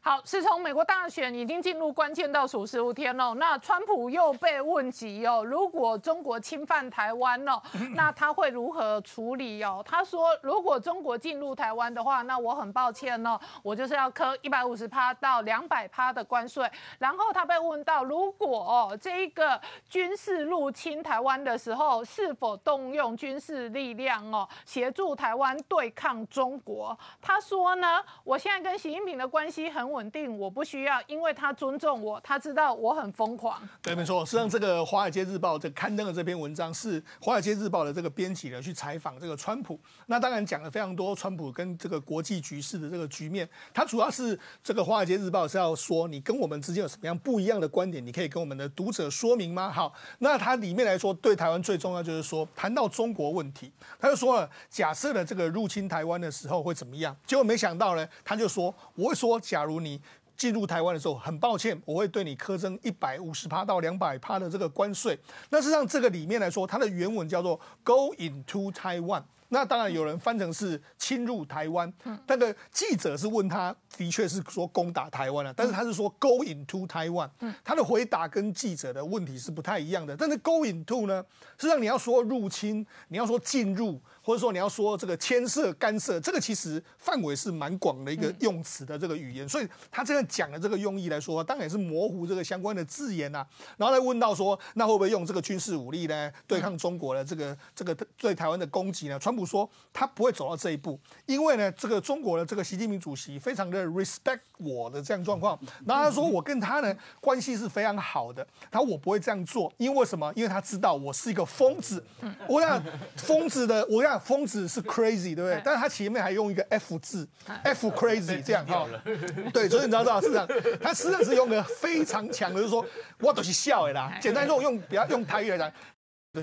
好，是从美国大选已经进入关键倒数十五天了。那川普又被问及哦，如果中国侵犯台湾哦，那他会如何处理哦？他说，如果中国进入台湾的话，那我很抱歉哦，我就是要磕一百五十趴到两百趴的关税。然后他被问到，如果这一个军事入侵台湾的时候，是否动用军事力量哦，协助台湾对抗中国？他说呢，我现在跟习近平的关系。很稳定，我不需要，因为他尊重我，他知道我很疯狂。对，没错，实际上这个《华尔街日报》这刊登的这篇文章是《华尔街日报》的这个编辑呢去采访这个川普，那当然讲了非常多川普跟这个国际局势的这个局面。他主要是这个《华尔街日报》是要说你跟我们之间有什么样不一样的观点，你可以跟我们的读者说明吗？好，那它里面来说对台湾最重要就是说，谈到中国问题，他就说了，假设的这个入侵台湾的时候会怎么样？结果没想到呢，他就说我会说假。如你进入台湾的时候，很抱歉，我会对你苛征一百五十趴到两百趴的这个关税。那际上，这个里面来说，它的原文叫做 “Go into Taiwan”。那当然，有人翻成是侵入台湾。那个记者是问他，的确是说攻打台湾了，但是他是说勾引 to 台湾。他的回答跟记者的问题是不太一样的。但是勾引 to 呢，实际上你要说入侵，你要说进入，或者说你要说这个牵涉干涉，这个其实范围是蛮广的一个用词的这个语言。所以他这样讲的这个用意来说，当然也是模糊这个相关的字眼啊。然后再问到说，那会不会用这个军事武力呢对抗中国的这个这个对台湾的攻击呢？不说他不会走到这一步，因为呢，这个中国的这个习近平主席非常的 respect 我的这样状况，然后他说我跟他呢关系是非常好的，他我不会这样做，因为什么？因为他知道我是一个疯子，我想疯子的，我想疯子是 crazy，对不对？但是他前面还用一个 F 字，F crazy 这样哈，对，所以你知道是这样，他实际上是用个非常强的，就是说，我都是笑的啦，简单说用比较用台语来讲。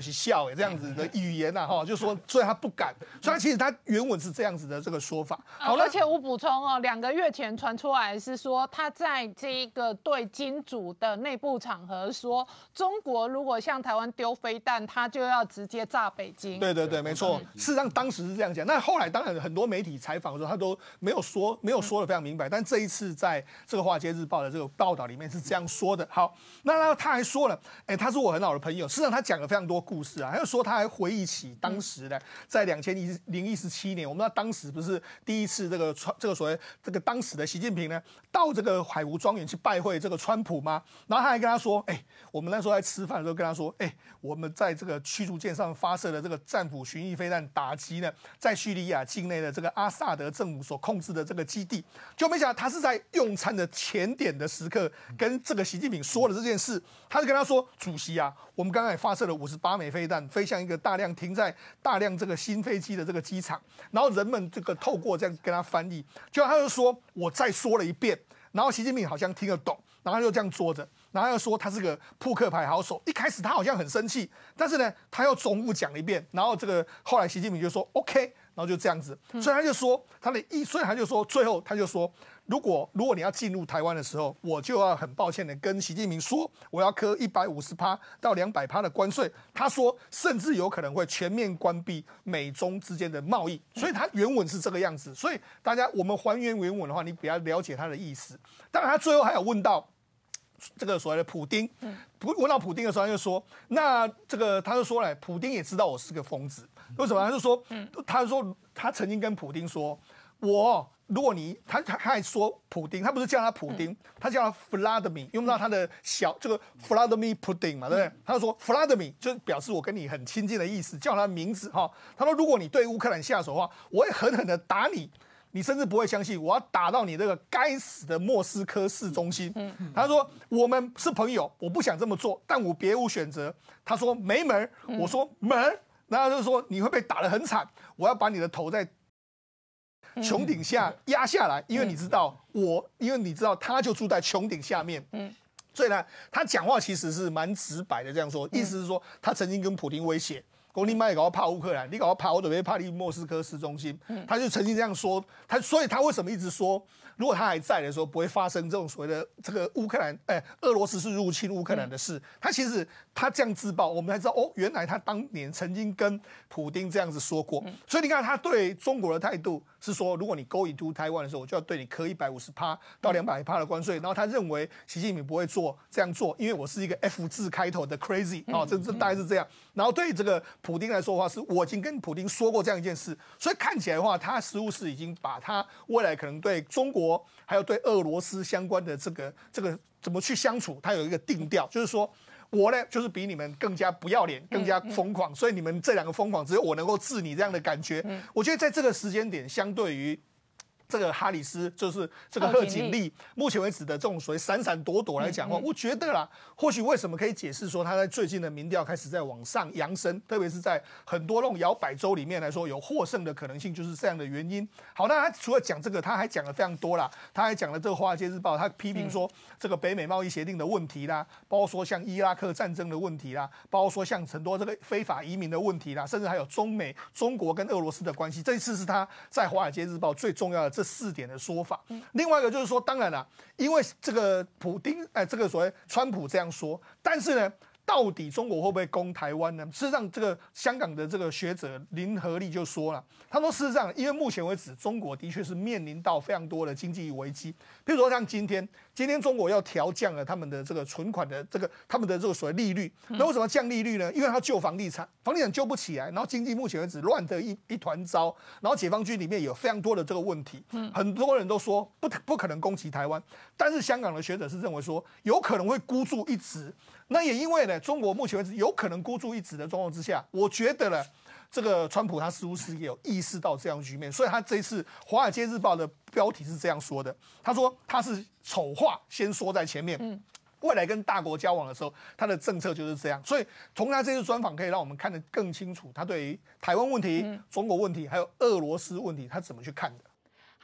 就是笑诶，这样子的语言呐哈，就说，所以他不敢，所以他其实他原文是这样子的这个说法。好，而且无补充哦，两个月前传出来是说，他在这一个对金主的内部场合说，中国如果向台湾丢飞弹，他就要直接炸北京。对对对，没错，事实上当时是这样讲。那后来当然很多媒体采访的时候，他都没有说，没有说的非常明白。但这一次在这个《华尔街日报》的这个报道里面是这样说的。好，那然他还说了，哎，他是我很好的朋友。事实上他讲了非常多。故事啊，还有说他还回忆起当时呢，在两千一零一十七年，我们知道当时不是第一次这个川这个所谓这个当时的习近平呢，到这个海湖庄园去拜会这个川普吗？然后他还跟他说：“哎，我们那时候在吃饭的时候跟他说，哎，我们在这个驱逐舰上发射的这个战斧巡弋飞弹，打击呢在叙利亚境内的这个阿萨德政府所控制的这个基地。”就没想到他是在用餐的前点的时刻，跟这个习近平说了这件事。他就跟他说：“主席啊，我们刚才发射了五十八。”美飞弹飞向一个大量停在大量这个新飞机的这个机场，然后人们这个透过这样跟他翻译，就他就说，我再说了一遍，然后习近平好像听得懂，然后就这样坐着，然后又说他是个扑克牌好手。一开始他好像很生气，但是呢，他又重复讲了一遍，然后这个后来习近平就说 OK，然后就这样子，所以他就说他的意，所以他就说最后他就说。如果如果你要进入台湾的时候，我就要很抱歉的跟习近平说，我要磕一百五十趴到两百趴的关税。他说，甚至有可能会全面关闭美中之间的贸易。所以他原文是这个样子。所以大家我们还原原文的话，你比较了解他的意思。当然，他最后还有问到这个所谓的普丁，嗯。不问到普丁的时候，他就说：“那这个他就说嘞，普丁也知道我是个疯子。为什么？他就说，嗯，他说他曾经跟普丁说我。”如果你他他还说普丁，他不是叫他普丁，他叫他弗拉德米，用到他的小这个弗拉德米普丁嘛，对不对？他就说弗拉德米就表示我跟你很亲近的意思，叫他名字哈。他说如果你对乌克兰下手的话，我会狠狠的打你，你甚至不会相信我要打到你那个该死的莫斯科市中心。他说我们是朋友，我不想这么做，但我别无选择。他说没门，我说门，然后就是说你会被打得很惨，我要把你的头在。穹顶下压下来，因为你知道我，因为你知道他就住在穹顶下面，嗯，所以呢，他讲话其实是蛮直白的这样说，意思是说他曾经跟普京威胁。公你搞要怕乌克兰，你搞要怕，我准备怕你莫斯科市中心。他就曾经这样说，他所以他为什么一直说，如果他还在的时候，不会发生这种所谓的这个乌克兰，哎，俄罗斯是入侵乌克兰的事。他其实他这样自爆，我们才知道哦，原来他当年曾经跟普丁这样子说过。所以你看他对中国的态度是说，如果你勾引出台湾的时候，我就要对你科一百五十趴到两百趴的关税。然后他认为习近平不会做这样做，因为我是一个 F 字开头的 crazy 啊，这这大概是这样。然后对这个。普京来说话是我已经跟普京说过这样一件事，所以看起来的话，他似乎是已经把他未来可能对中国还有对俄罗斯相关的这个这个怎么去相处，他有一个定调，就是说，我呢就是比你们更加不要脸，更加疯狂，所以你们这两个疯狂只有我能够治你这样的感觉。我觉得在这个时间点，相对于。这个哈里斯就是这个贺锦丽，目前为止的这种所谓闪闪躲躲来讲话，我觉得啦，或许为什么可以解释说他在最近的民调开始在往上扬升，特别是在很多那种摇摆州里面来说有获胜的可能性，就是这样的原因。好，那他除了讲这个，他还讲了非常多了，他还讲了这个《华尔街日报》，他批评说这个北美贸易协定的问题啦，包括说像伊拉克战争的问题啦，包括说像很多这个非法移民的问题啦，甚至还有中美、中国跟俄罗斯的关系。这一次是他在《华尔街日报》最重要的这。四点的说法，另外一个就是说，当然了，因为这个普丁，哎，这个所谓川普这样说，但是呢，到底中国会不会攻台湾呢？事实上，这个香港的这个学者林和利就说了，他说，事实上，因为目前为止，中国的确是面临到非常多的经济危机，比如说像今天。今天中国要调降了他们的这个存款的这个他们的这个所谓利率，那为什么降利率呢？因为他救房地产，房地产救不起来，然后经济目前为止乱的一一团糟，然后解放军里面有非常多的这个问题，很多人都说不不可能攻击台湾，但是香港的学者是认为说有可能会孤注一掷，那也因为呢，中国目前为止有可能孤注一掷的状况之下，我觉得呢。这个川普他似乎是也有意识到这样局面，所以他这次《华尔街日报》的标题是这样说的：他说他是丑话先说在前面，未来跟大国交往的时候，他的政策就是这样。所以从他这次专访可以让我们看得更清楚，他对于台湾问题、中国问题还有俄罗斯问题，他怎么去看的。